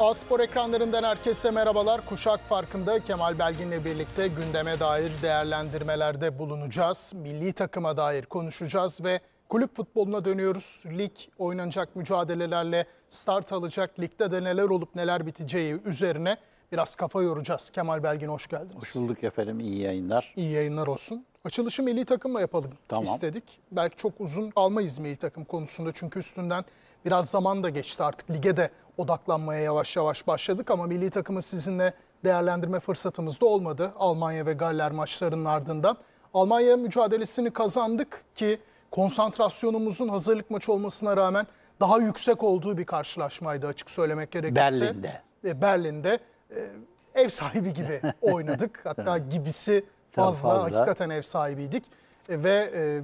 Aspor ekranlarından herkese merhabalar. Kuşak Farkında Kemal Belgin'le birlikte gündeme dair değerlendirmelerde bulunacağız. Milli takıma dair konuşacağız ve kulüp futboluna dönüyoruz. Lig oynanacak mücadelelerle start alacak. Ligde de neler olup neler biteceği üzerine biraz kafa yoracağız. Kemal Belgin hoş geldiniz. Hoş bulduk efendim. İyi yayınlar. İyi yayınlar olsun. Açılışı milli takımla yapalım tamam. istedik. Belki çok uzun almayız milli takım konusunda çünkü üstünden Biraz zaman da geçti artık lige de odaklanmaya yavaş yavaş başladık ama milli takımı sizinle değerlendirme fırsatımız da olmadı. Almanya ve Galler maçlarının ardından. Almanya mücadelesini kazandık ki konsantrasyonumuzun hazırlık maçı olmasına rağmen daha yüksek olduğu bir karşılaşmaydı açık söylemek gerekirse. Berlin'de. E, Berlin'de e, ev sahibi gibi oynadık. Hatta gibisi fazla, fazla. hakikaten ev sahibiydik. E, ve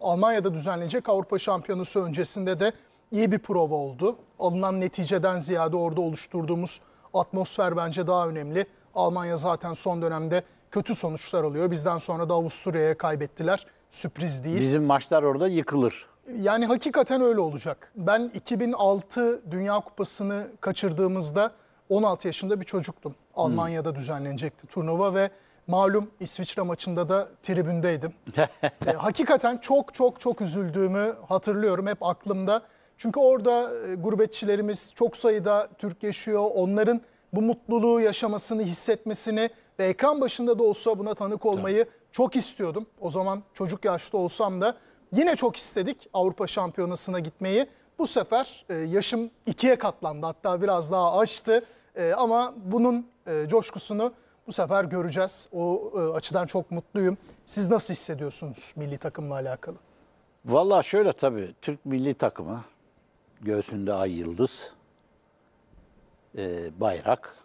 Almanya'da düzenlenecek Avrupa Şampiyonası öncesinde de iyi bir prova oldu. Alınan neticeden ziyade orada oluşturduğumuz atmosfer bence daha önemli. Almanya zaten son dönemde kötü sonuçlar alıyor. Bizden sonra da Avusturya'ya kaybettiler. Sürpriz değil. Bizim maçlar orada yıkılır. Yani hakikaten öyle olacak. Ben 2006 Dünya Kupası'nı kaçırdığımızda 16 yaşında bir çocuktum. Almanya'da düzenlenecekti turnuva ve malum İsviçre maçında da tribündeydim. e, hakikaten çok çok çok üzüldüğümü hatırlıyorum. Hep aklımda çünkü orada e, gurbetçilerimiz çok sayıda Türk yaşıyor. Onların bu mutluluğu yaşamasını, hissetmesini ve ekran başında da olsa buna tanık olmayı evet. çok istiyordum. O zaman çocuk yaşta olsam da yine çok istedik Avrupa Şampiyonası'na gitmeyi. Bu sefer e, yaşım ikiye katlandı hatta biraz daha aştı e, ama bunun coşkusunu bu sefer göreceğiz. O açıdan çok mutluyum. Siz nasıl hissediyorsunuz milli takımla alakalı? Valla şöyle tabii Türk milli takımı göğsünde ay yıldız, e, bayrak.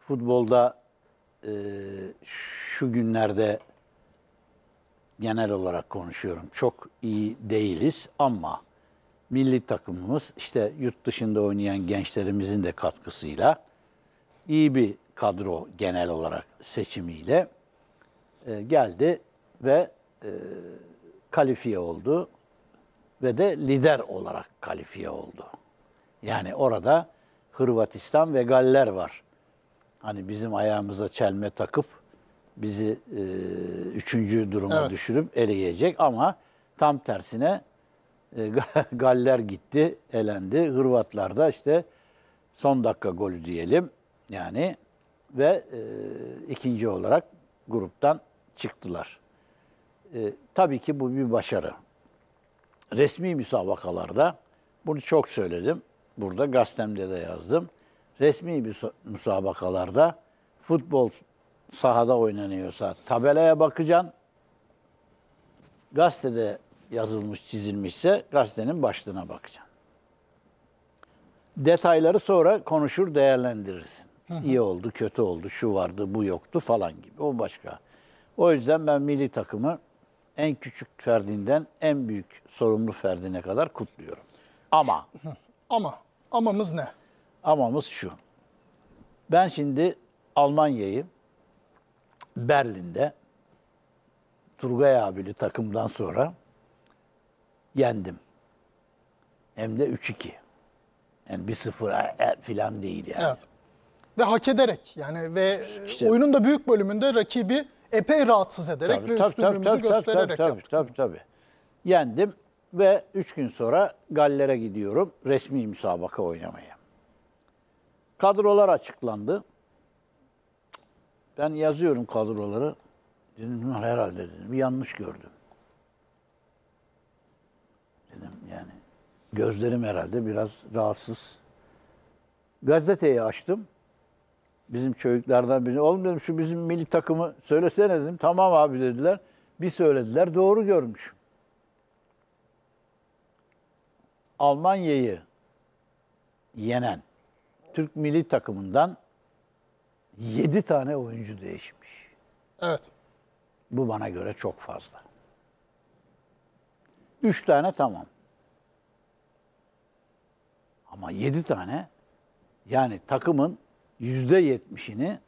Futbolda e, şu günlerde genel olarak konuşuyorum. Çok iyi değiliz ama milli takımımız işte yurt dışında oynayan gençlerimizin de katkısıyla iyi bir kadro genel olarak seçimiyle e, geldi ve e, kalifiye oldu ve de lider olarak kalifiye oldu. Yani orada Hırvatistan ve Galler var. Hani bizim ayağımıza çelme takıp bizi e, üçüncü duruma evet. düşürüp eleyecek ama tam tersine e, Galler gitti, elendi. Hırvatlar da işte son dakika golü diyelim yani ve e, ikinci olarak gruptan çıktılar. E, tabii ki bu bir başarı resmi müsabakalarda, bunu çok söyledim, burada gazetemde de yazdım. Resmi müsabakalarda futbol sahada oynanıyorsa tabelaya bakacaksın. Gazetede yazılmış, çizilmişse gazetenin başlığına bakacaksın. Detayları sonra konuşur, değerlendirirsin. İyi oldu, kötü oldu, şu vardı, bu yoktu falan gibi. O başka. O yüzden ben milli takımı en küçük ferdinden en büyük sorumlu ferdine kadar kutluyorum. Ama Ama amamız ne? amamız şu. Ben şimdi Almanya'yı Berlin'de Turgay abili takımdan sonra yendim. Hem de 3-2. Yani 1-0 e, e, filan değil yani. Evet. Ve hak ederek yani ve İşte- oyunun da büyük bölümünde rakibi epey rahatsız ederek tabii, ve üstünlüğümüzü tabii, göstererek tabii, yaptık. Tabii, tabii, Yendim ve 3 gün sonra Galler'e gidiyorum resmi müsabaka oynamaya. Kadrolar açıklandı. Ben yazıyorum kadroları. Dedim herhalde dedim. Bir yanlış gördüm. Dedim yani gözlerim herhalde biraz rahatsız. Gazeteyi açtım. Bizim çocuklardan biri. Şey- Oğlum dedim şu bizim milli takımı söylesene dedim. Tamam abi dediler. Bir söylediler doğru görmüş. Almanya'yı yenen Türk milli takımından 7 tane oyuncu değişmiş. Evet. Bu bana göre çok fazla. 3 tane tamam. Ama 7 tane yani takımın yüzde yetmişini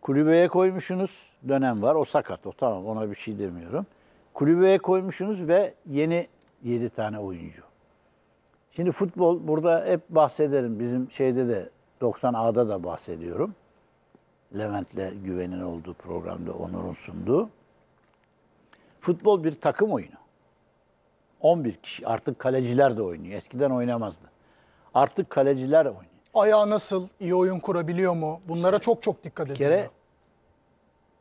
kulübeye koymuşsunuz. Dönem var. O sakat. O tamam. Ona bir şey demiyorum. Kulübeye koymuşsunuz ve yeni yedi tane oyuncu. Şimdi futbol burada hep bahsederim. Bizim şeyde de 90A'da da bahsediyorum. Levent'le Güven'in olduğu programda Onur'un sunduğu. Futbol bir takım oyunu. 11 kişi. Artık kaleciler de oynuyor. Eskiden oynamazdı. Artık kaleciler oynuyor. Ayağı nasıl? iyi oyun kurabiliyor mu? Bunlara çok çok dikkat ediliyor. kere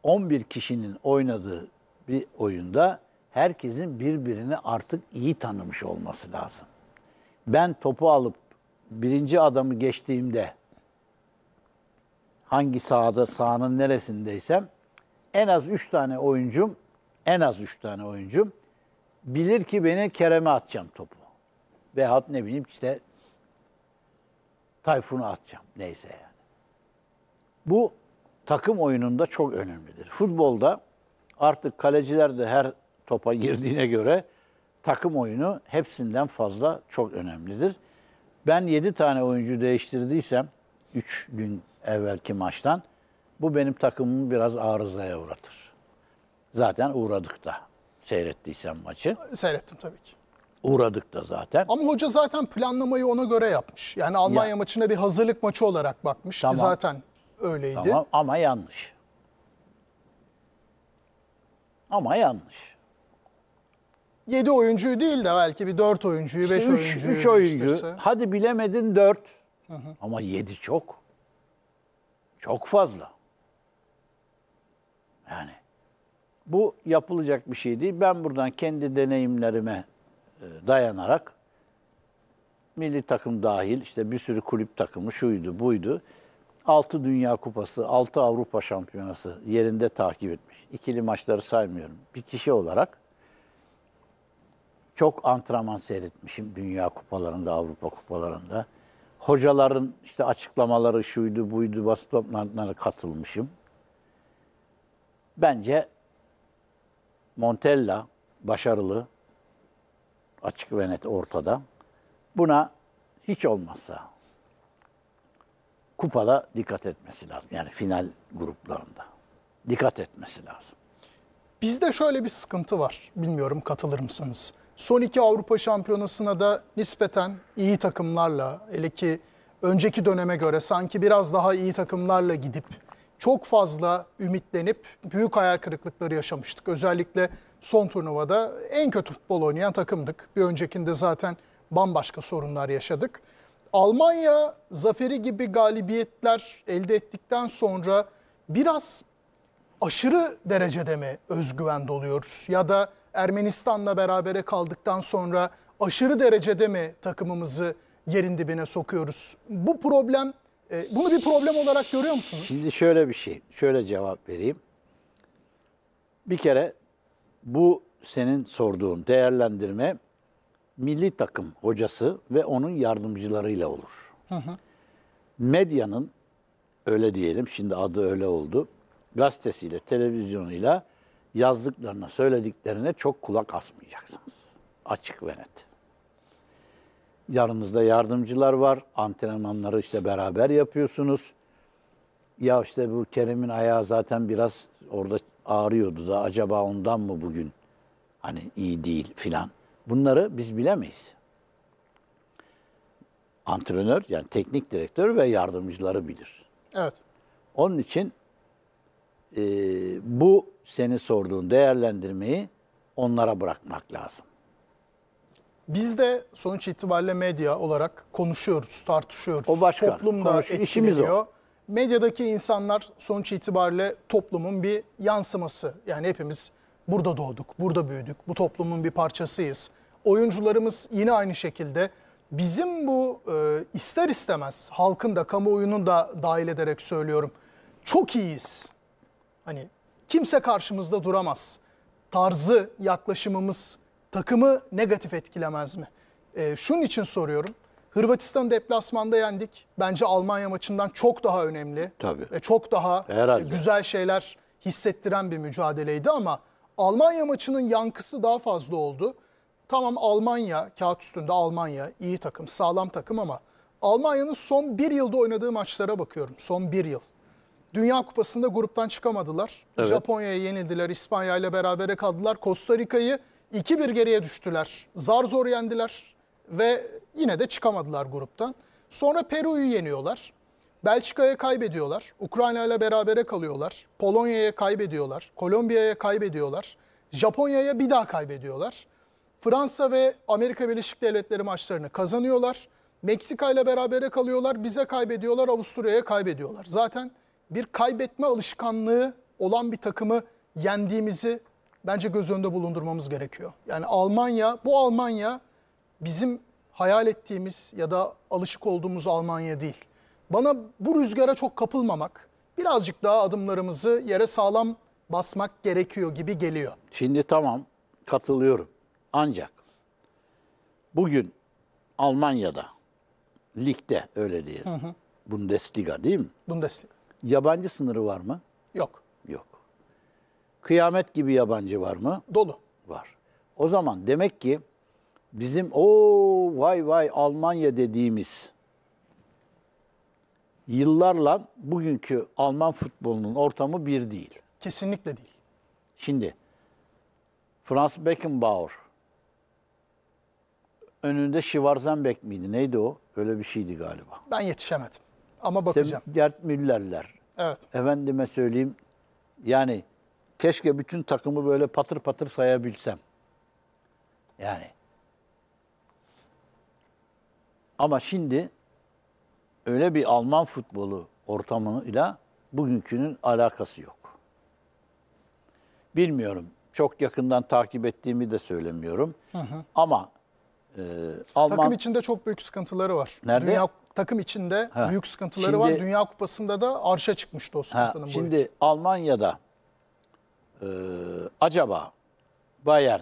11 kişinin oynadığı bir oyunda herkesin birbirini artık iyi tanımış olması lazım. Ben topu alıp birinci adamı geçtiğimde hangi sahada, sahanın neresindeysem en az 3 tane oyuncum, en az 3 tane oyuncum bilir ki beni Kerem'e atacağım topu. Veyahut ne bileyim işte Tayfun'u atacağım. Neyse yani. Bu takım oyununda çok önemlidir. Futbolda artık kaleciler de her topa girdiğine göre takım oyunu hepsinden fazla çok önemlidir. Ben 7 tane oyuncu değiştirdiysem 3 gün evvelki maçtan bu benim takımımı biraz arızaya uğratır. Zaten uğradık da seyrettiysem maçı. Seyrettim tabii ki uğradık da zaten. Ama hoca zaten planlamayı ona göre yapmış. Yani Almanya Ya. maçına bir hazırlık maçı olarak bakmış Tamam. ki zaten öyleydi. Tamam ama yanlış. Ama yanlış. 7 oyuncuyu değil de belki bir 4 oyuncuyu, 5 3 oyuncuyu oyuncu. Hadi bilemedin 4. Ama 7 çok. Çok fazla. Yani bu yapılacak bir şey değil. Ben buradan kendi deneyimlerime e, dayanarak milli takım dahil işte bir sürü kulüp takımı şuydu buydu. 6 Dünya Kupası, 6 Avrupa Şampiyonası yerinde takip etmiş. İkili maçları saymıyorum. Bir kişi olarak çok antrenman seyretmişim Dünya Kupalarında, Avrupa Kupalarında. Hocaların işte açıklamaları şuydu buydu basın toplantılarına katılmışım. Bence Montella başarılı, açık ve net ortada. Buna hiç olmazsa kupada dikkat etmesi lazım. Yani final gruplarında dikkat etmesi lazım. Bizde şöyle bir sıkıntı var. Bilmiyorum katılır mısınız? Son iki Avrupa Şampiyonası'na da nispeten iyi takımlarla, hele ki önceki döneme göre sanki biraz daha iyi takımlarla gidip çok fazla ümitlenip büyük hayal kırıklıkları yaşamıştık. Özellikle son turnuvada en kötü futbol oynayan takımdık. Bir öncekinde zaten bambaşka sorunlar yaşadık. Almanya zaferi gibi galibiyetler elde ettikten sonra biraz aşırı derecede mi özgüven doluyoruz? Ya da Ermenistan'la berabere kaldıktan sonra aşırı derecede mi takımımızı yerin dibine sokuyoruz? Bu problem ee, bunu bir problem olarak görüyor musunuz? Şimdi şöyle bir şey, şöyle cevap vereyim. Bir kere bu senin sorduğun değerlendirme milli takım hocası ve onun yardımcılarıyla olur. Hı hı. Medyanın öyle diyelim şimdi adı öyle oldu. Gazetesiyle, televizyonuyla yazdıklarına, söylediklerine çok kulak asmayacaksınız. Açık ve net. Yanınızda yardımcılar var. Antrenmanları işte beraber yapıyorsunuz. Ya işte bu Kerem'in ayağı zaten biraz orada ağrıyordu da acaba ondan mı bugün hani iyi değil filan. Bunları biz bilemeyiz. Antrenör yani teknik direktör ve yardımcıları bilir. Evet. Onun için e, bu seni sorduğun değerlendirmeyi onlara bırakmak lazım. Biz de sonuç itibariyle medya olarak konuşuyoruz, tartışıyoruz. O başka. Toplumda Konuşur, etkiliyor. Medyadaki insanlar sonuç itibariyle toplumun bir yansıması. Yani hepimiz burada doğduk, burada büyüdük, bu toplumun bir parçasıyız. Oyuncularımız yine aynı şekilde. Bizim bu e, ister istemez halkın da kamuoyunun da dahil ederek söylüyorum. Çok iyiyiz. Hani kimse karşımızda duramaz. Tarzı, yaklaşımımız takımı negatif etkilemez mi? E, şunun için soruyorum. Hırvatistan deplasmanda yendik. Bence Almanya maçından çok daha önemli. Tabii. Ve çok daha e, Herhalde. güzel şeyler hissettiren bir mücadeleydi ama Almanya maçının yankısı daha fazla oldu. Tamam Almanya, kağıt üstünde Almanya iyi takım, sağlam takım ama Almanya'nın son bir yılda oynadığı maçlara bakıyorum. Son bir yıl. Dünya Kupası'nda gruptan çıkamadılar. Evet. Japonya'ya yenildiler, İspanya ile berabere kaldılar. Costa Rica'yı 2 bir geriye düştüler. Zar zor yendiler ve yine de çıkamadılar gruptan. Sonra Peru'yu yeniyorlar. Belçika'ya kaybediyorlar. Ukrayna ile berabere kalıyorlar. Polonya'ya kaybediyorlar. Kolombiya'ya kaybediyorlar. Japonya'ya bir daha kaybediyorlar. Fransa ve Amerika Birleşik Devletleri maçlarını kazanıyorlar. Meksika ile berabere kalıyorlar. Bize kaybediyorlar. Avusturya'ya kaybediyorlar. Zaten bir kaybetme alışkanlığı olan bir takımı yendiğimizi bence göz önünde bulundurmamız gerekiyor. Yani Almanya, bu Almanya bizim hayal ettiğimiz ya da alışık olduğumuz Almanya değil. Bana bu rüzgara çok kapılmamak, birazcık daha adımlarımızı yere sağlam basmak gerekiyor gibi geliyor. Şimdi tamam katılıyorum. Ancak bugün Almanya'da ligde öyle diyelim. Hı hı. Bundesliga değil mi? Bundesliga. Yabancı sınırı var mı? Yok kıyamet gibi yabancı var mı? Dolu. Var. O zaman demek ki bizim o vay vay Almanya dediğimiz yıllarla bugünkü Alman futbolunun ortamı bir değil. Kesinlikle değil. Şimdi Franz Beckenbauer önünde Schwarzenbeck miydi? Neydi o? Öyle bir şeydi galiba. Ben yetişemedim ama bakacağım. İşte Gerd Müller'ler. Evet. Efendime söyleyeyim yani Keşke bütün takımı böyle patır patır sayabilsem. Yani. Ama şimdi öyle bir Alman futbolu ortamıyla bugünkünün alakası yok. Bilmiyorum. Çok yakından takip ettiğimi de söylemiyorum. Hı hı. Ama e, Alman... Takım içinde çok büyük sıkıntıları var. Nerede? Dünya, takım içinde ha. büyük sıkıntıları şimdi, var. Dünya Kupası'nda da arşa çıkmıştı o sıkıntının ha, Şimdi boyutu. Almanya'da ee, acaba Bayern,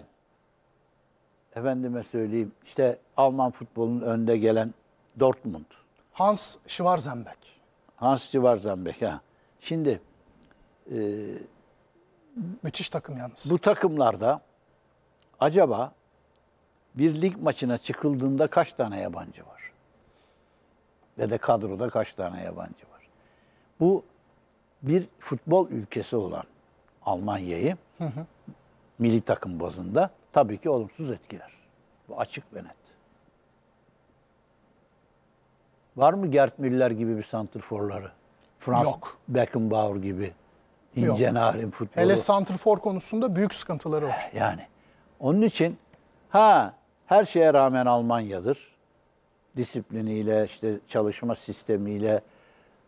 efendime söyleyeyim işte Alman futbolunun önde gelen Dortmund. Hans Schwarzenberg. Hans Schwarzenberg ha. Şimdi e, müthiş takım yalnız. Bu takımlarda acaba bir lig maçına çıkıldığında kaç tane yabancı var? Ve de kadroda kaç tane yabancı var? Bu bir futbol ülkesi olan Almanya'yı milli takım bazında tabii ki olumsuz etkiler. Bu açık ve net. Var mı Gert Müller gibi bir santrforları? Frans Yok. Beckenbauer gibi. İncenarın futbolu. Hele santrfor konusunda büyük sıkıntıları var. Eh, yani. Onun için ha her şeye rağmen Almanya'dır. Disipliniyle, işte çalışma sistemiyle,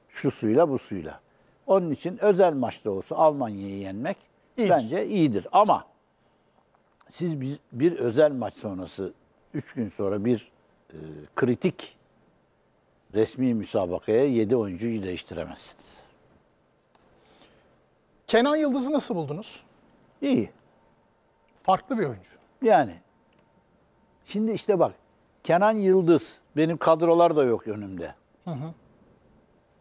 şu suyla bu suyla. Onun için özel maçta olsa Almanya'yı yenmek İyidir. bence iyidir. Ama siz bir, bir özel maç sonrası üç gün sonra bir e, kritik resmi müsabakaya 7 oyuncuyu değiştiremezsiniz. Kenan Yıldız'ı nasıl buldunuz? İyi. Farklı bir oyuncu. Yani. Şimdi işte bak. Kenan Yıldız. Benim kadrolar da yok önümde. Hı hı.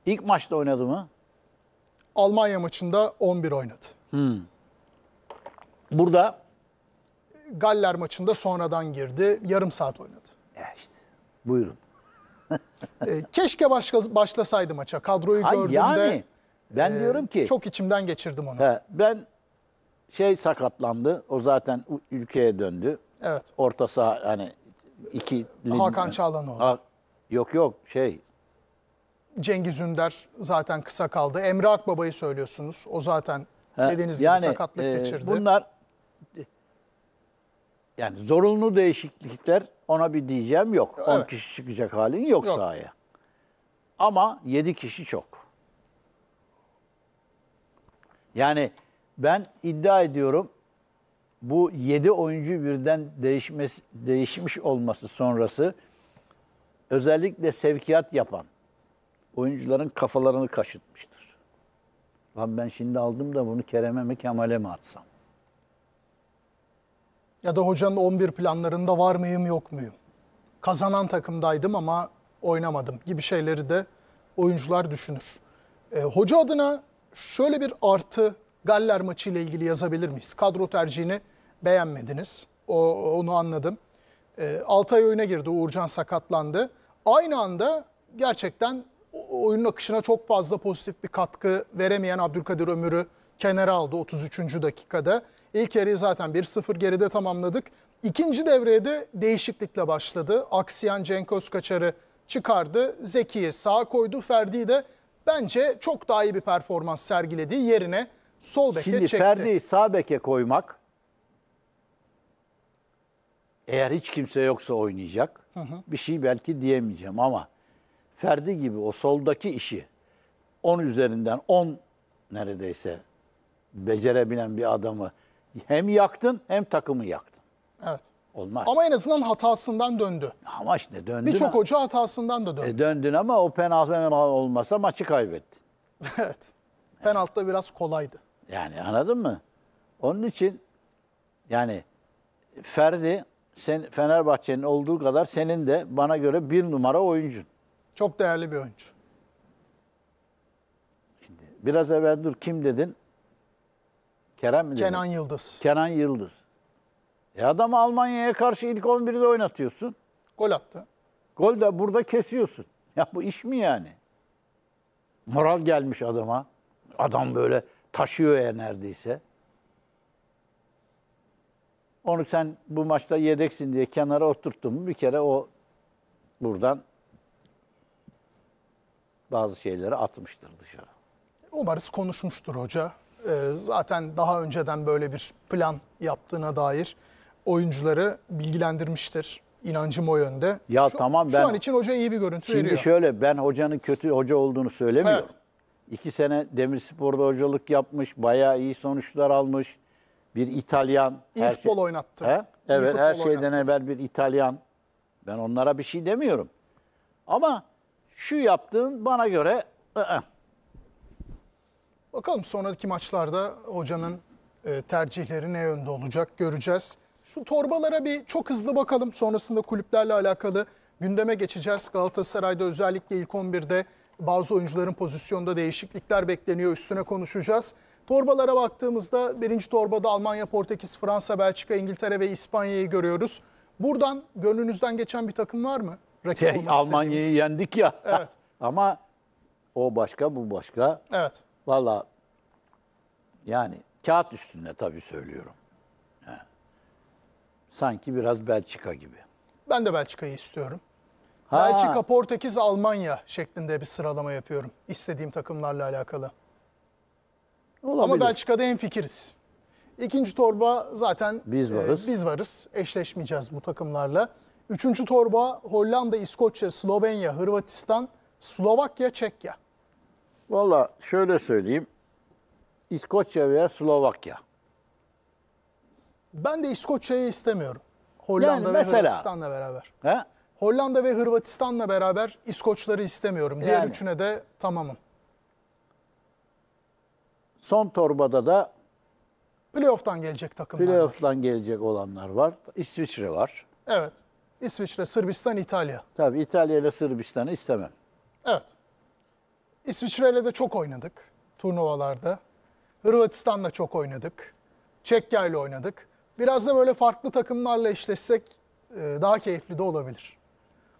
İlk maçta oynadı mı? Almanya maçında 11 oynadı. Hmm. Burada? Galler maçında sonradan girdi. Yarım saat oynadı. Ya Buyurun. Ee, keşke başka, başlasaydı maça. Kadroyu Hayır, gördüğümde yani, ben e, diyorum ki çok içimden geçirdim onu. He, ben şey sakatlandı. O zaten ülkeye döndü. Evet. Orta saha hani iki Hakan Çağlanoğlu. Ha, yok yok şey Cengiz Ünder zaten kısa kaldı. Emre Akbaba'yı söylüyorsunuz. O zaten ha, dediğiniz yani, gibi sakatlık e, geçirdi. Bunlar yani zorunlu değişiklikler ona bir diyeceğim yok. Evet. 10 kişi çıkacak halin yok, yok. sahaya. Ama 7 kişi çok. Yani ben iddia ediyorum bu 7 oyuncu birden değişmesi, değişmiş olması sonrası özellikle sevkiyat yapan oyuncuların kafalarını kaşıtmıştır. Lan ben şimdi aldım da bunu Kerem'e mi Kemal'e mi atsam? Ya da hocanın 11 planlarında var mıyım yok muyum? Kazanan takımdaydım ama oynamadım gibi şeyleri de oyuncular düşünür. E, hoca adına şöyle bir artı Galler maçı ile ilgili yazabilir miyiz? Kadro tercihini beğenmediniz. O, onu anladım. E, ay oyuna girdi. Uğurcan sakatlandı. Aynı anda gerçekten oyunun akışına çok fazla pozitif bir katkı veremeyen Abdülkadir Ömür'ü kenara aldı 33. dakikada. İlk yarıyı zaten 1-0 geride tamamladık. İkinci devreye de değişiklikle başladı. Aksiyan Cenk Özkaçar'ı çıkardı. Zeki'yi sağa koydu. Ferdi'yi de bence çok daha iyi bir performans sergilediği yerine sol beke Şimdi çekti. Şimdi Ferdi'yi sağ beke koymak eğer hiç kimse yoksa oynayacak. Hı hı. Bir şey belki diyemeyeceğim ama Ferdi gibi o soldaki işi 10 üzerinden 10 neredeyse becerebilen bir adamı hem yaktın hem takımı yaktın. Evet. Olmaz. Ama en azından hatasından döndü. Ama işte döndü. Birçok hoca hatasından da döndü. E döndün ama o penaltı olmasa maçı kaybettin. evet. Penaltı da biraz kolaydı. Yani anladın mı? Onun için yani Ferdi sen Fenerbahçe'nin olduğu kadar senin de bana göre bir numara oyuncun. Çok değerli bir oyuncu. Şimdi biraz evvel dur kim dedin? Kerem mi dedin? Kenan Yıldız. Kenan Yıldız. E adam Almanya'ya karşı ilk 11'de oynatıyorsun. Gol attı. Gol de burada kesiyorsun. Ya bu iş mi yani? Moral gelmiş adama. Adam böyle taşıyor ya neredeyse. Onu sen bu maçta yedeksin diye kenara oturttun mu bir kere o buradan bazı şeyleri atmıştır dışarı. Umarız konuşmuştur hoca. Ee, zaten daha önceden böyle bir plan yaptığına dair oyuncuları bilgilendirmiştir. İnancım o yönde. Ya şu, tamam ben... Şu an için hoca iyi bir görüntü şimdi veriyor. Şimdi şöyle ben hocanın kötü hoca olduğunu söylemiyorum. Evet. İki sene Demirspor'da hocalık yapmış. Bayağı iyi sonuçlar almış. Bir İtalyan. İyi her şey- futbol şey, oynattı. He? Evet her şeyden oynattı. evvel bir İtalyan. Ben onlara bir şey demiyorum. Ama şu yaptığın bana göre ı-ı. Bakalım sonraki maçlarda hocanın e, tercihleri ne yönde olacak göreceğiz. Şu torbalara bir çok hızlı bakalım. Sonrasında kulüplerle alakalı gündeme geçeceğiz. Galatasaray'da özellikle ilk 11'de bazı oyuncuların pozisyonda değişiklikler bekleniyor. Üstüne konuşacağız. Torbalara baktığımızda birinci torbada Almanya, Portekiz, Fransa, Belçika, İngiltere ve İspanya'yı görüyoruz. Buradan gönlünüzden geçen bir takım var mı? rakip Şey, olmak Almanya'yı yendik ya. Evet. Ama o başka bu başka. Evet. Valla yani kağıt üstünde tabii söylüyorum. Sanki biraz Belçika gibi. Ben de Belçika'yı istiyorum. Ha, Belçika, Portekiz, Almanya şeklinde bir sıralama yapıyorum istediğim takımlarla alakalı. olabilir. Ama Belçika'da en fikiriz. İkinci torba zaten Biz e, varız. biz varız. Eşleşmeyeceğiz bu takımlarla. Üçüncü torba Hollanda, İskoçya, Slovenya, Hırvatistan, Slovakya, Çekya. Valla şöyle söyleyeyim. İskoçya veya Slovakya. Ben de İskoçya'yı istemiyorum. Hollanda yani ve mesela, Hırvatistan'la beraber. He? Hollanda ve Hırvatistan'la beraber İskoçları istemiyorum. Diğer yani, üçüne de tamamım. Son torbada da playoff'tan gelecek takımlar. Playoff'tan gelecek olanlar var. İsviçre var. Evet. İsviçre, Sırbistan, İtalya. Tabii İtalya ile Sırbistan'ı istemem. Evet. İsviçre ile de çok oynadık turnuvalarda. Hırvatistan'la çok oynadık. Çekya ile oynadık. Biraz da böyle farklı takımlarla eşleşsek e, daha keyifli de olabilir.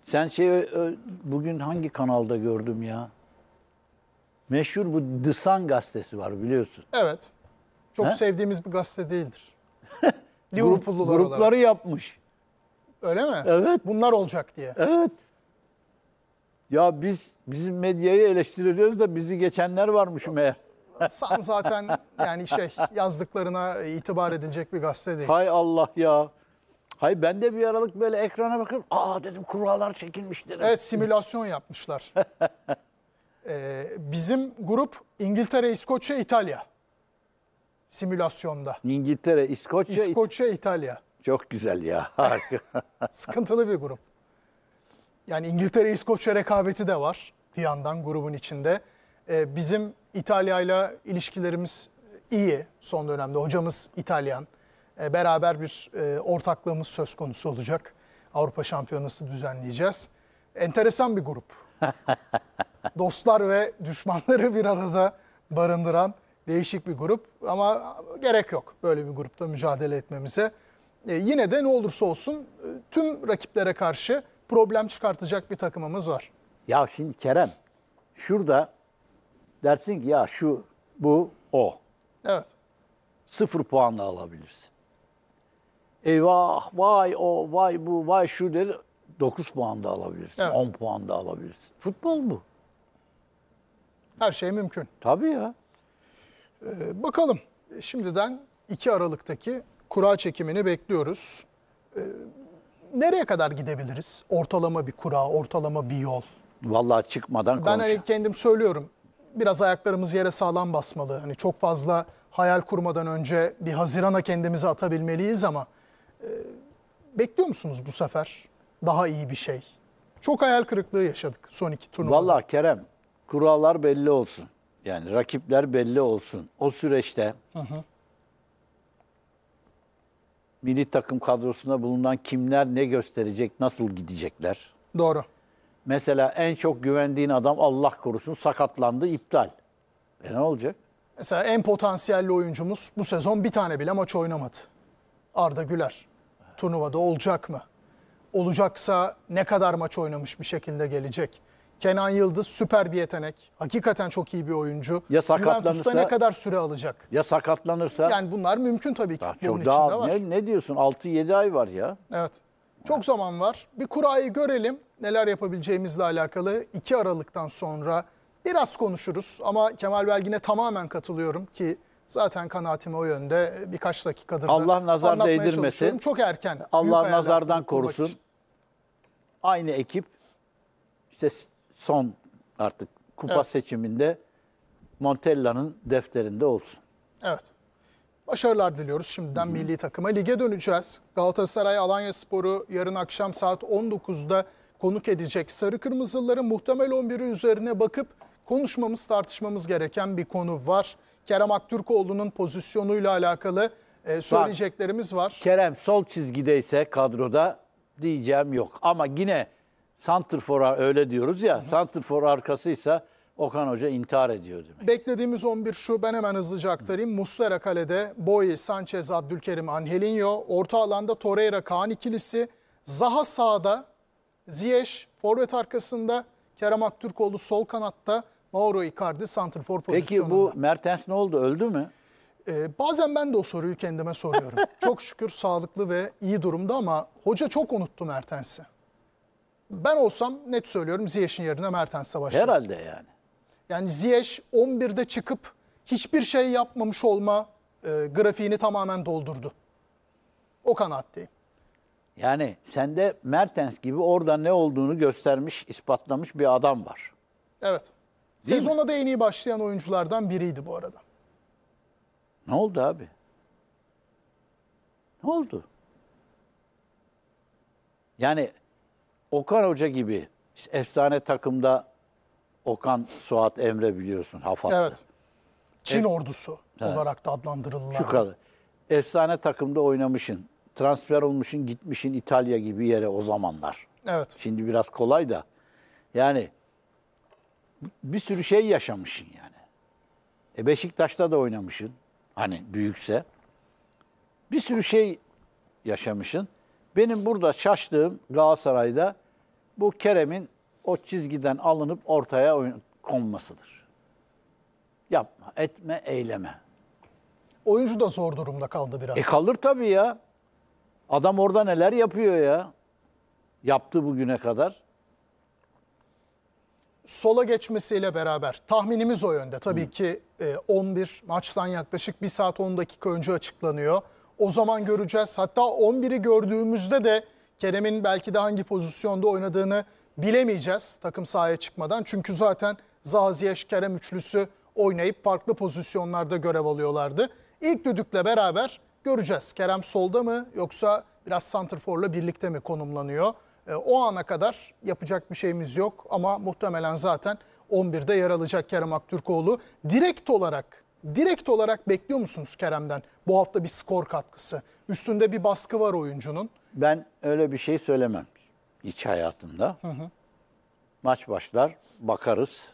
Sen şey e, bugün hangi kanalda gördüm ya? Meşhur bu The Sun gazetesi var biliyorsun. Evet. Çok He? sevdiğimiz bir gazete değildir. Liverpool'lular Grup, Grupları olarak. yapmış. Öyle mi? Evet. Bunlar olacak diye. Evet. Ya biz bizim medyayı eleştiriyoruz da bizi geçenler varmış meğer. Sam zaten yani şey yazdıklarına itibar edilecek bir gazete değil. Hay Allah ya. Hay ben de bir aralık böyle ekrana bakıp aa dedim kurallar çekilmiş dedim. Evet simülasyon yapmışlar. ee, bizim grup İngiltere, İskoçya, İtalya simülasyonda. İngiltere, İskoçya, İskoçya, İtalya. Çok güzel ya. Harika. Sıkıntılı bir grup. Yani İngiltere İskoçya rekabeti de var bir yandan grubun içinde. Ee, bizim İtalya ile ilişkilerimiz iyi son dönemde. Hocamız İtalyan. Ee, beraber bir e, ortaklığımız söz konusu olacak. Avrupa Şampiyonası düzenleyeceğiz. Enteresan bir grup. Dostlar ve düşmanları bir arada barındıran değişik bir grup ama gerek yok böyle bir grupta mücadele etmemize. E, yine de ne olursa olsun e, tüm rakiplere karşı problem çıkartacak bir takımımız var. Ya şimdi Kerem şurada dersin ki ya şu bu o. Evet. Sıfır puanla alabilirsin. Eyvah vay o vay bu vay şu dedi 9 puan da alabilirsin. Evet. 10 puan da alabilirsin. Futbol bu. Her şey mümkün. Tabii ya. Ee, bakalım şimdiden 2 Aralık'taki kura çekimini bekliyoruz. E, nereye kadar gidebiliriz? Ortalama bir kura, ortalama bir yol. Vallahi çıkmadan konuş. Ben hani kendim söylüyorum. Biraz ayaklarımız yere sağlam basmalı. Hani çok fazla hayal kurmadan önce bir Haziran'a kendimizi atabilmeliyiz ama e, bekliyor musunuz bu sefer daha iyi bir şey? Çok hayal kırıklığı yaşadık son iki turnuvada. Vallahi Kerem, kurallar belli olsun. Yani rakipler belli olsun. O süreçte hı hı milli takım kadrosunda bulunan kimler ne gösterecek, nasıl gidecekler? Doğru. Mesela en çok güvendiğin adam Allah korusun sakatlandı, iptal. E ne olacak? Mesela en potansiyelli oyuncumuz bu sezon bir tane bile maç oynamadı. Arda Güler. Turnuvada olacak mı? Olacaksa ne kadar maç oynamış bir şekilde gelecek? Kenan Yıldız süper bir yetenek. Hakikaten çok iyi bir oyuncu. Ya sakatlanırsa ne kadar süre alacak? Ya sakatlanırsa? Yani bunlar mümkün tabii ki. Daha çok daha, daha var. Ne, ne diyorsun? 6-7 ay var ya. Evet. Çok zaman var. Bir kurayı görelim. Neler yapabileceğimizle alakalı 2 Aralık'tan sonra biraz konuşuruz ama Kemal Belgin'e tamamen katılıyorum ki zaten kanaatim o yönde. Birkaç dakikadır da Allah nazar değdirmesin. Çok erken. Allah nazardan korusun. Aynı ekip işte son artık kupa evet. seçiminde Montella'nın defterinde olsun. Evet. Başarılar diliyoruz şimdiden Hı -hı. milli takıma. Lige döneceğiz. Galatasaray Alanya Sporu yarın akşam saat 19'da konuk edecek. Sarı Kırmızılıların muhtemel 11'i üzerine bakıp konuşmamız, tartışmamız gereken bir konu var. Kerem Aktürkoğlu'nun pozisyonuyla alakalı e, söyleyeceklerimiz var. Kerem sol çizgideyse kadroda diyeceğim yok. Ama yine Santrfor öyle diyoruz ya. Santrfor arkasıysa Okan Hoca intihar ediyor demek. Beklediğimiz 11 şu ben hemen hızlıca aktarayım. Muslera kalede Boye, Sanchez, Abdülkerim, Angelinho. Orta alanda Torreira, Kaan ikilisi. Zaha sağda, Ziyech forvet arkasında, Kerem Aktürkoğlu sol kanatta, Mauro Icardi santrfor pozisyonunda. Peki bu Mertens ne oldu öldü mü? Ee, bazen ben de o soruyu kendime soruyorum. çok şükür sağlıklı ve iyi durumda ama hoca çok unuttu Mertens'i. Ben olsam net söylüyorum Ziyech'in yerine Mertens savaşıyor. Herhalde yani. Yani Ziyech 11'de çıkıp hiçbir şey yapmamış olma e, grafiğini tamamen doldurdu. O kanaatteyim. Yani sende Mertens gibi orada ne olduğunu göstermiş, ispatlamış bir adam var. Evet. Değil Sezona mi? da en iyi başlayan oyunculardan biriydi bu arada. Ne oldu abi? Ne oldu? Yani Okan Hoca gibi işte efsane takımda Okan, Suat, Emre biliyorsun Hafat'ta. Evet. Çin Ef ordusu evet. olarak da adlandırılırlar. Şu kadar. Efsane takımda oynamışın, transfer olmuşun, gitmişin İtalya gibi yere o zamanlar. Evet. Şimdi biraz kolay da. Yani bir sürü şey yaşamışsın yani. E Beşiktaş'ta da oynamışsın. Hani büyükse. Bir sürü şey yaşamışsın. Benim burada şaştığım Galatasaray'da bu Kerem'in o çizgiden alınıp ortaya konmasıdır. Yapma, etme, eyleme. Oyuncu da zor durumda kaldı biraz. E kalır tabii ya. Adam orada neler yapıyor ya. Yaptı bugüne kadar. Sola geçmesiyle beraber tahminimiz o yönde. Tabii Hı. ki 11 e, maçtan yaklaşık 1 saat 10 dakika önce açıklanıyor. O zaman göreceğiz. Hatta 11'i gördüğümüzde de Kerem'in belki de hangi pozisyonda oynadığını bilemeyeceğiz takım sahaya çıkmadan. Çünkü zaten Zaziyeş Kerem üçlüsü oynayıp farklı pozisyonlarda görev alıyorlardı. İlk düdükle beraber göreceğiz. Kerem solda mı yoksa biraz Santrfor'la birlikte mi konumlanıyor? Ee, o ana kadar yapacak bir şeyimiz yok ama muhtemelen zaten 11'de yer alacak Kerem Aktürkoğlu. Direkt olarak direkt olarak bekliyor musunuz Kerem'den bu hafta bir skor katkısı? Üstünde bir baskı var oyuncunun. Ben öyle bir şey söylemem iç hayatımda. Hı hı. Maç başlar, bakarız.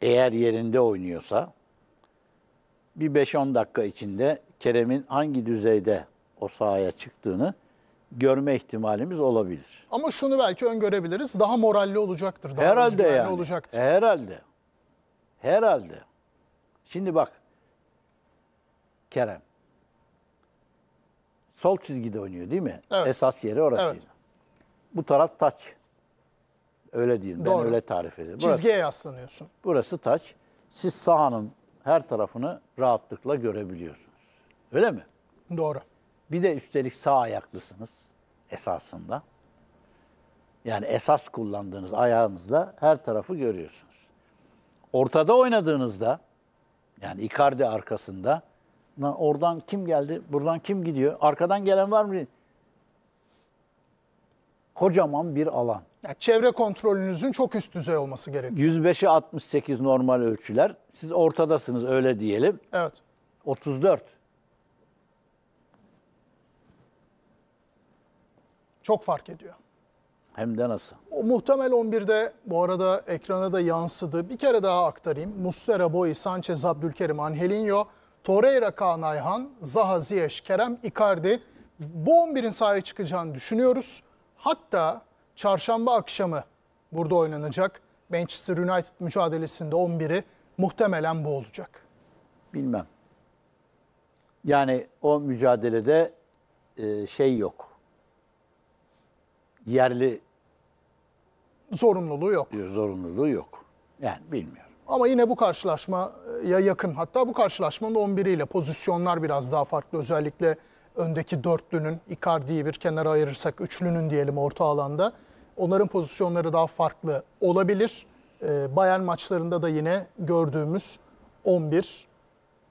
Eğer yerinde oynuyorsa bir 5-10 dakika içinde Kerem'in hangi düzeyde o sahaya çıktığını görme ihtimalimiz olabilir. Ama şunu belki öngörebiliriz. Daha moralli olacaktır. Daha Herhalde özgüvenli yani. olacaktır. Herhalde. Herhalde. Şimdi bak Kerem. Sol çizgide oynuyor değil mi? Evet. Esas yeri orası. Evet. Bu taraf taç. Öyle diyeyim. Doğru. Ben öyle tarif ederim. Burası, Çizgiye yaslanıyorsun. Burası taç. Siz sahanın her tarafını rahatlıkla görebiliyorsunuz. Öyle mi? Doğru. Bir de üstelik sağ ayaklısınız esasında. Yani esas kullandığınız ayağınızla her tarafı görüyorsunuz. Ortada oynadığınızda yani Icardi arkasında. Lan oradan kim geldi? Buradan kim gidiyor? Arkadan gelen var mı? Kocaman bir alan. Yani çevre kontrolünüzün çok üst düzey olması gerekiyor. 105'e 68 normal ölçüler. Siz ortadasınız öyle diyelim. Evet. 34. Çok fark ediyor. Hem de nasıl? O muhtemel 11'de bu arada ekrana da yansıdı. Bir kere daha aktarayım. Muslera, Boy, Sanchez, Abdülkerim, Angelinho, Torreira, Kaan Ayhan, Zaha, Ziyech, Kerem, Icardi. Bu 11'in sahaya çıkacağını düşünüyoruz. Hatta çarşamba akşamı burada oynanacak Manchester United mücadelesinde 11'i muhtemelen bu olacak. Bilmem. Yani o mücadelede e, şey yok yerli Zorunluluğu yok. zorunluluğu yok. Yani bilmiyorum. Ama yine bu karşılaşmaya yakın. Hatta bu karşılaşmanın 11 ile pozisyonlar biraz daha farklı. Özellikle öndeki dörtlünün, Icardi'yi bir kenara ayırırsak üçlünün diyelim orta alanda. Onların pozisyonları daha farklı olabilir. Ee, Bayern maçlarında da yine gördüğümüz 11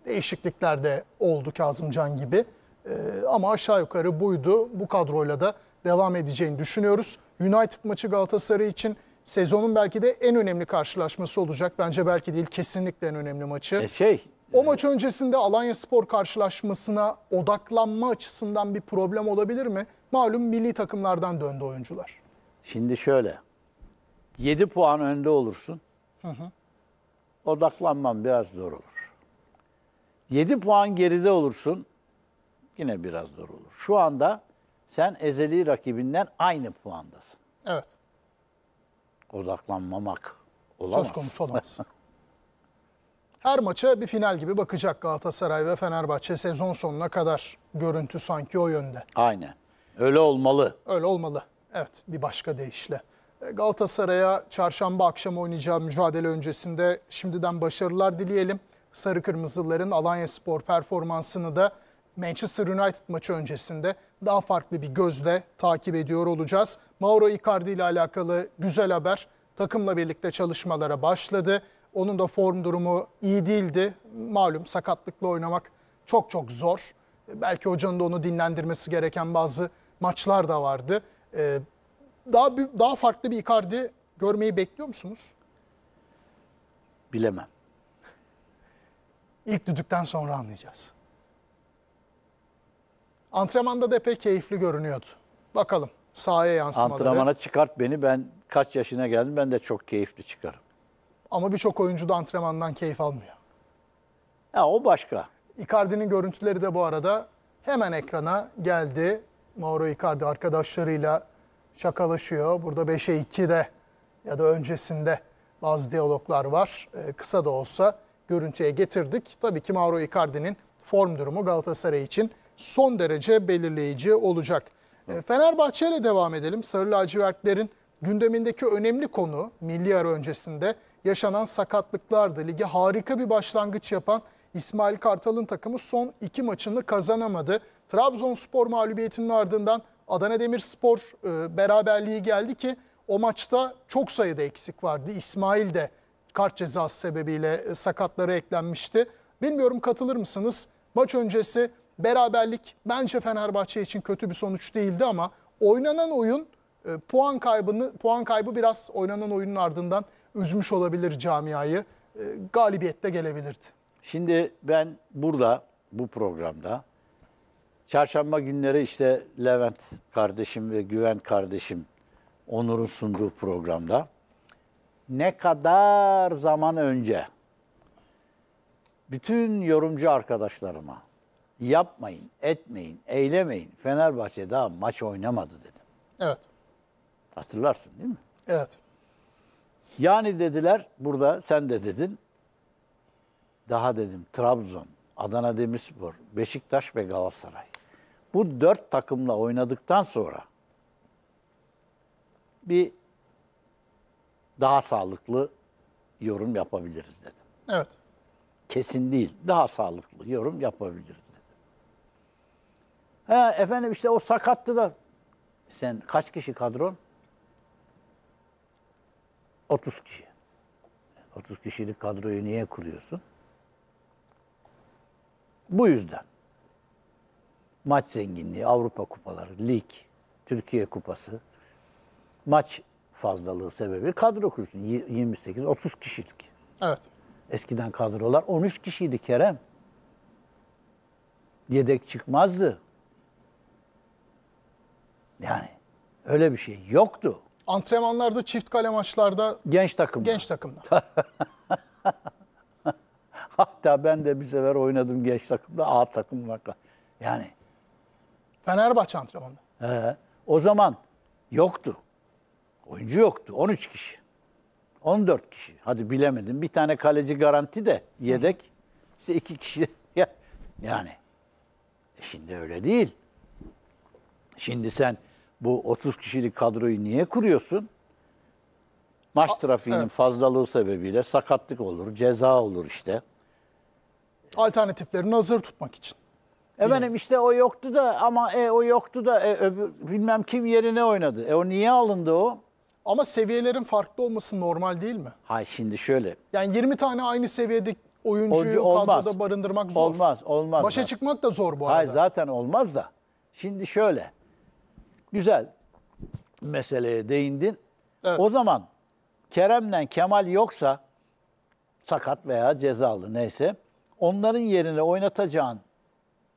değişiklikler de oldu Kazımcan gibi. Ee, ama aşağı yukarı buydu. Bu kadroyla da devam edeceğini düşünüyoruz. United maçı Galatasaray için sezonun belki de en önemli karşılaşması olacak. Bence belki değil kesinlikle en önemli maçı. E şey o maç öncesinde Alanya Spor karşılaşmasına odaklanma açısından bir problem olabilir mi? Malum milli takımlardan döndü oyuncular. Şimdi şöyle. 7 puan önde olursun. Hı hı. Odaklanman biraz zor olur. 7 puan geride olursun. Yine biraz zor olur. Şu anda sen ezeli rakibinden aynı puandasın. Evet. Odaklanmamak olamaz. Söz konusu olamaz. Her maça bir final gibi bakacak Galatasaray ve Fenerbahçe sezon sonuna kadar. Görüntü sanki o yönde. Aynen. Öyle olmalı. Öyle olmalı. Evet bir başka deyişle. E, Galatasaray'a çarşamba akşamı oynayacağı mücadele öncesinde şimdiden başarılar dileyelim. Sarı Kırmızıların Alanya Spor performansını da Manchester United maçı öncesinde daha farklı bir gözle takip ediyor olacağız. Mauro Icardi ile alakalı güzel haber. Takımla birlikte çalışmalara başladı. Onun da form durumu iyi değildi. Malum sakatlıkla oynamak çok çok zor. Belki hocanın da onu dinlendirmesi gereken bazı maçlar da vardı. Ee, daha daha farklı bir Icardi görmeyi bekliyor musunuz? Bilemem. İlk düdükten sonra anlayacağız. Antrenmanda da epey keyifli görünüyordu. Bakalım sahaya yansımaları. Antrenmana çıkart beni ben kaç yaşına geldim ben de çok keyifli çıkarım. Ama birçok oyuncu da antrenmandan keyif almıyor. Ya o başka. Icardi'nin görüntüleri de bu arada hemen ekrana geldi. Mauro Icardi arkadaşlarıyla şakalaşıyor. Burada 5'e 2'de ya da öncesinde bazı diyaloglar var. Ee, kısa da olsa görüntüye getirdik. Tabii ki Mauro Icardi'nin form durumu Galatasaray için son derece belirleyici olacak. E, Fenerbahçe ile devam edelim. Sarı lacivertlerin gündemindeki önemli konu milli ara öncesinde yaşanan sakatlıklardı. Ligi harika bir başlangıç yapan İsmail Kartal'ın takımı son iki maçını kazanamadı. Trabzonspor mağlubiyetinin ardından Adana Demirspor e, beraberliği geldi ki o maçta çok sayıda eksik vardı. İsmail de kart cezası sebebiyle e, sakatları eklenmişti. Bilmiyorum katılır mısınız? Maç öncesi Beraberlik bence Fenerbahçe için kötü bir sonuç değildi ama oynanan oyun e, puan kaybını puan kaybı biraz oynanan oyunun ardından üzmüş olabilir camiayı. E, galibiyette gelebilirdi. Şimdi ben burada bu programda çarşamba günleri işte Levent kardeşim ve Güven kardeşim Onur'un sunduğu programda ne kadar zaman önce bütün yorumcu arkadaşlarıma yapmayın, etmeyin, eylemeyin. Fenerbahçe daha maç oynamadı dedim. Evet. Hatırlarsın değil mi? Evet. Yani dediler burada sen de dedin. Daha dedim Trabzon, Adana Demirspor, Beşiktaş ve Galatasaray. Bu dört takımla oynadıktan sonra bir daha sağlıklı yorum yapabiliriz dedim. Evet. Kesin değil, daha sağlıklı yorum yapabiliriz. He efendim işte o sakattı da. Sen kaç kişi kadron? 30 kişi. 30 kişilik kadroyu niye kuruyorsun? Bu yüzden. Maç zenginliği, Avrupa kupaları, lig, Türkiye kupası, maç fazlalığı sebebi kadro kursun. 28-30 kişilik. Evet. Eskiden kadrolar 13 kişiydi Kerem. Yedek çıkmazdı. Yani öyle bir şey yoktu. Antrenmanlarda çift kale maçlarda genç takımda. Genç takımda. Hatta ben de bir sefer oynadım genç takımda A takımla. Yani Fenerbahçe antrenmanında. He, o zaman yoktu. Oyuncu yoktu. 13 kişi. 14 kişi. Hadi bilemedim. Bir tane kaleci garanti de yedek. İşte iki kişi. yani. E şimdi öyle değil. Şimdi sen bu 30 kişilik kadroyu niye kuruyorsun? Maç trafiğinin evet. fazlalığı sebebiyle sakatlık olur, ceza olur işte. Alternatiflerini hazır tutmak için. Efendim işte o yoktu da ama e, o yoktu da e, öbür, bilmem kim yerine oynadı. E o niye alındı o? Ama seviyelerin farklı olması normal değil mi? Hayır şimdi şöyle. Yani 20 tane aynı seviyede oyuncuyu olmaz. kadroda barındırmak zor. Olmaz, olmaz. Başa ben. çıkmak da zor bu arada. Hayır zaten olmaz da. Şimdi şöyle. Güzel meseleye değindin. Evet. O zaman Kerem'den Kemal yoksa sakat veya cezalı neyse onların yerine oynatacağın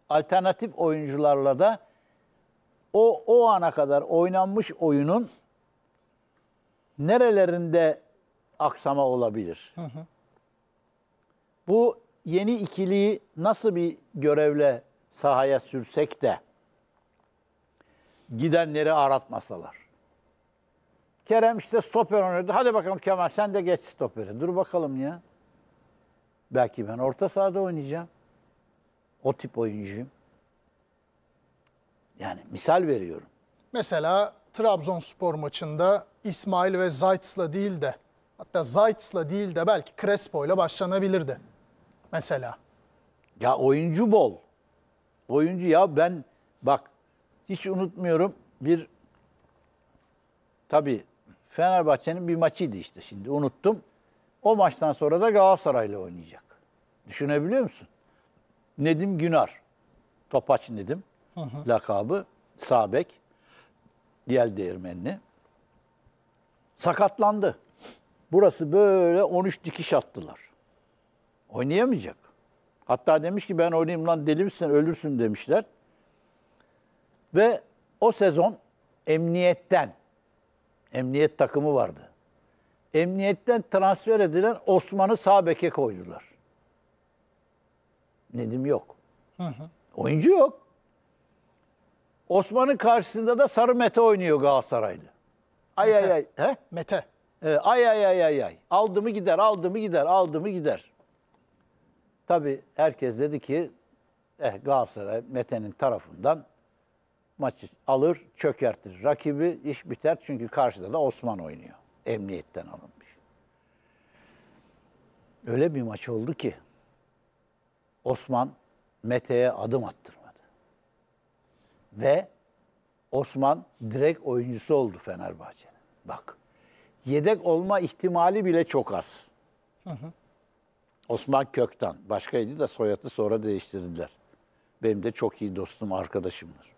alternatif oyuncularla da o o ana kadar oynanmış oyunun nerelerinde aksama olabilir? Hı hı. Bu yeni ikiliyi nasıl bir görevle sahaya sürsek de gidenleri aratmasalar. Kerem işte stoper oynuyordu. Hadi bakalım Kemal sen de geç stoperi. Dur bakalım ya. Belki ben orta sahada oynayacağım. O tip oyuncuyum. Yani misal veriyorum. Mesela Trabzonspor maçında İsmail ve Zayt'sla değil de hatta Zayt'sla değil de belki Crespo'yla başlanabilirdi. Mesela. Ya oyuncu bol. Oyuncu ya ben bak hiç unutmuyorum bir tabi Fenerbahçe'nin bir maçıydı işte şimdi unuttum. O maçtan sonra da Galatasaray'la oynayacak. Düşünebiliyor musun? Nedim Günar. Topaç Nedim. Hı hı. Lakabı. Sabek. Diğer değirmenli. Sakatlandı. Burası böyle 13 dikiş attılar. Oynayamayacak. Hatta demiş ki ben oynayayım lan deli misin ölürsün demişler. Ve o sezon emniyetten, emniyet takımı vardı. Emniyetten transfer edilen Osman'ı sağ beke koydular. Nedim yok. Hı hı. Oyuncu yok. Osman'ın karşısında da Sarı Mete oynuyor Galatasaray'da. Ay ay ay. He? Mete. Ee, ay ay ay ay ay. Aldı mı gider, aldı mı gider, aldı mı gider. Tabii herkes dedi ki eh, Galatasaray Mete'nin tarafından maçı alır, çökertir. Rakibi iş biter çünkü karşıda da Osman oynuyor. Emniyetten alınmış. Öyle bir maç oldu ki Osman Mete'ye adım attırmadı. Ve Osman direkt oyuncusu oldu Fenerbahçe'nin. Bak. Yedek olma ihtimali bile çok az. Hı hı. Osman Köktan. Başkaydı da soyadı sonra değiştirdiler. Benim de çok iyi dostum, arkadaşımdır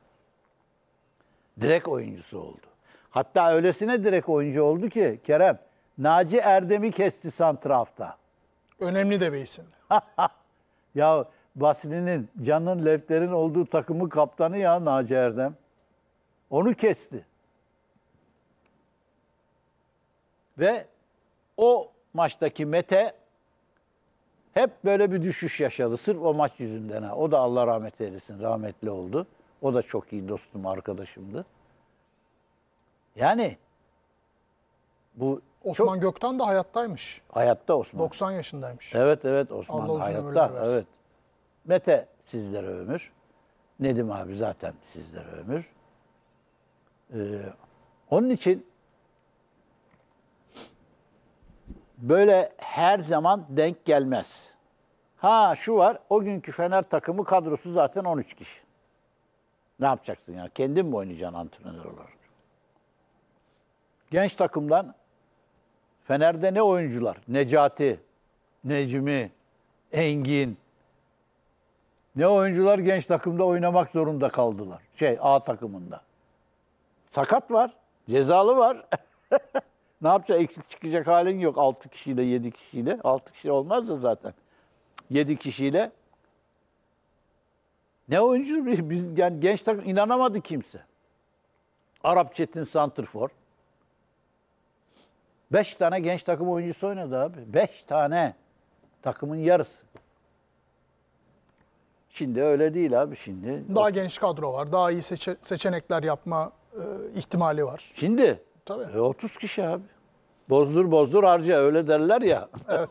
direkt oyuncusu oldu. Hatta öylesine direkt oyuncu oldu ki Kerem Naci Erdem'i kesti santrafta. Önemli de bir isim. ya Basri'nin, Can'ın, Lefter'in olduğu takımı kaptanı ya Naci Erdem. Onu kesti. Ve o maçtaki Mete hep böyle bir düşüş yaşadı. Sırf o maç yüzünden ha. O da Allah rahmet eylesin. Rahmetli oldu. O da çok iyi dostum, arkadaşımdı. Yani bu Osman çok... Gökten de hayattaymış. Hayatta Osman. 90 yaşındaymış. Evet evet Osman Allah uzun hayatta. Versin. Evet. Mete sizlere ömür. Nedim abi zaten sizlere ömür. Ee, onun için böyle her zaman denk gelmez. Ha şu var, o günkü Fener takımı kadrosu zaten 13 kişi. Ne yapacaksın ya Kendin mi oynayacaksın antrenör olarak? Genç takımdan Fener'de ne oyuncular? Necati, Necmi, Engin. Ne oyuncular genç takımda oynamak zorunda kaldılar. Şey A takımında. Sakat var, cezalı var. ne yapacak? Eksik çıkacak halin yok 6 kişiyle, 7 kişiyle. 6 kişi olmaz da zaten. 7 kişiyle ne oyuncu? Biz yani genç takım inanamadı kimse. Arap Çetin Santrfor. Beş tane genç takım oyuncusu oynadı abi. Beş tane takımın yarısı. Şimdi öyle değil abi şimdi. Daha genç kadro var. Daha iyi seçe seçenekler yapma e, ihtimali var. Şimdi? Tabii. E, 30 kişi abi. Bozdur bozdur harca öyle derler ya. evet.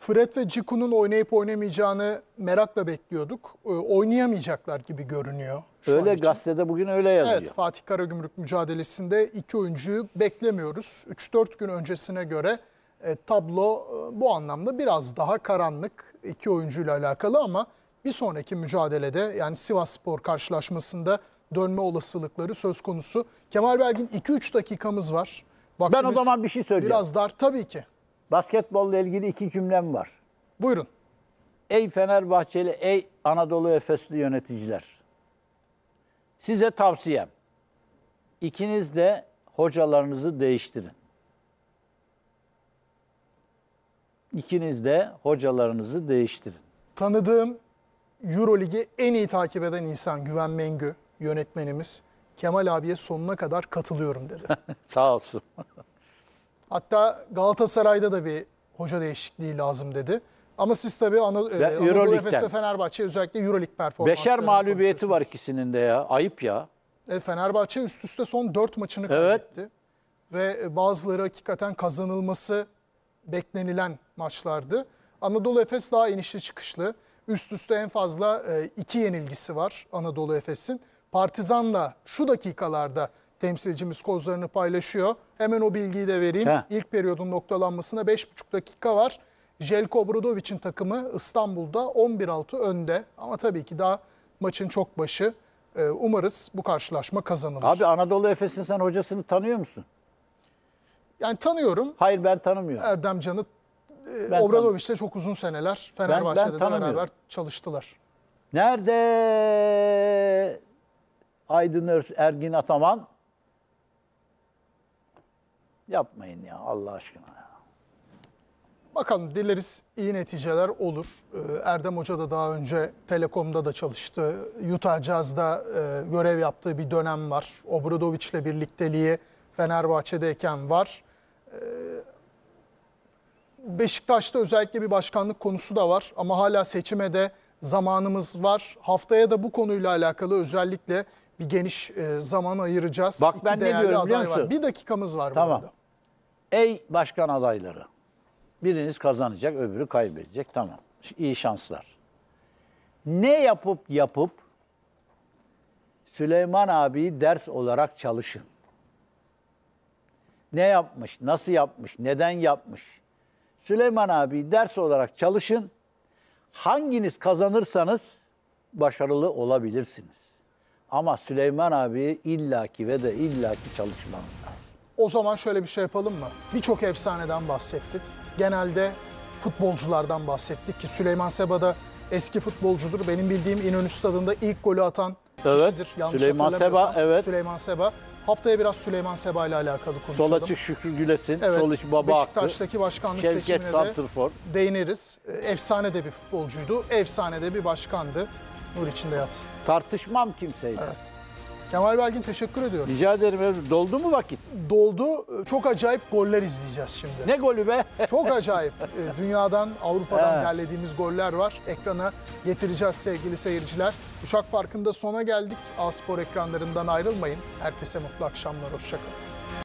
Fred ve Ciku'nun oynayıp oynamayacağını merakla bekliyorduk. Ee, oynayamayacaklar gibi görünüyor. öyle gazetede bugün öyle yazıyor. Evet Fatih Karagümrük mücadelesinde iki oyuncuyu beklemiyoruz. 3-4 gün öncesine göre e, tablo e, bu anlamda biraz daha karanlık iki oyuncuyla alakalı ama bir sonraki mücadelede yani Sivas Spor karşılaşmasında dönme olasılıkları söz konusu. Kemal Bergin 2-3 dakikamız var. Vaktimiz ben o zaman bir şey söyleyeceğim. Biraz dar tabii ki. Basketbolla ilgili iki cümlem var. Buyurun. Ey Fenerbahçeli, ey Anadolu Efesli yöneticiler. Size tavsiyem. İkiniz de hocalarınızı değiştirin. İkiniz de hocalarınızı değiştirin. Tanıdığım Euroligi en iyi takip eden insan Güven Mengü yönetmenimiz. Kemal abiye sonuna kadar katılıyorum dedi. Sağ olsun. Hatta Galatasaray'da da bir hoca değişikliği lazım dedi. Ama siz tabii e, Anadolu, Anadolu Efes ve Fenerbahçe özellikle Euroleague performansları Beşer mağlubiyeti var ikisinin de ya. Ayıp ya. E, Fenerbahçe üst üste son dört maçını evet. kaybetti. Ve e, bazıları hakikaten kazanılması beklenilen maçlardı. Anadolu Efes daha inişli çıkışlı. Üst üste en fazla e, iki yenilgisi var Anadolu Efes'in. Partizan'la şu dakikalarda temsilcimiz kozlarını paylaşıyor. Hemen o bilgiyi de vereyim. He. İlk periyodun noktalanmasına 5,5 dakika var. Jelko Brodovic'in takımı İstanbul'da 11-6 önde. Ama tabii ki daha maçın çok başı. Ee, umarız bu karşılaşma kazanılır. Abi Anadolu Efes'in sen hocasını tanıyor musun? Yani tanıyorum. Hayır ben tanımıyorum. Erdem Can'ı e, Obradoviç'le çok uzun seneler Fenerbahçe'de ben, ben de beraber çalıştılar. Nerede Aydın Ergin Ataman yapmayın ya Allah aşkına ya. Bakalım dileriz iyi neticeler olur. Ee, Erdem Hoca da daha önce Telekom'da da çalıştı. Utah Jazz'da e, görev yaptığı bir dönem var. Obradovic'le birlikteliği Fenerbahçe'deyken var. Ee, Beşiktaş'ta özellikle bir başkanlık konusu da var ama hala seçime de zamanımız var. Haftaya da bu konuyla alakalı özellikle bir geniş e, zaman ayıracağız. Bak İki ben ne değerli diyorum biliyor musun? Var. Bir dakikamız var tamam. burada. Ey başkan adayları. Biriniz kazanacak, öbürü kaybedecek. Tamam. iyi şanslar. Ne yapıp yapıp Süleyman abi ders olarak çalışın. Ne yapmış, nasıl yapmış, neden yapmış? Süleyman abi ders olarak çalışın. Hanginiz kazanırsanız başarılı olabilirsiniz. Ama Süleyman abi illaki ve de illaki çalışmam lazım. O zaman şöyle bir şey yapalım mı? Birçok efsaneden bahsettik. Genelde futbolculardan bahsettik ki Süleyman Seba da eski futbolcudur. Benim bildiğim İnönü Stadı'nda ilk golü atan evet, kişidir. Yanlış Süleyman Seba, evet. Süleyman Seba. Haftaya biraz Süleyman Seba ile alakalı konuşalım. Sol açık Şükrü Gülesin, evet, sol içi Baba Beşiktaş'taki Hakkı. başkanlık Şevket seçimine Santrfor. de değiniriz. Ee, efsane de bir futbolcuydu, efsane de bir başkandı nur içinde yatsın. Tartışmam kimseyle. Evet. Kemal Belgin teşekkür ediyorum. Rica ederim. Doldu mu vakit? Doldu. Çok acayip goller izleyeceğiz şimdi. Ne golü be? Çok acayip. Ee, dünyadan, Avrupa'dan evet. derlediğimiz goller var. Ekrana getireceğiz sevgili seyirciler. Uşak Farkı'nda sona geldik. Aspor ekranlarından ayrılmayın. Herkese mutlu akşamlar. Hoşçakalın.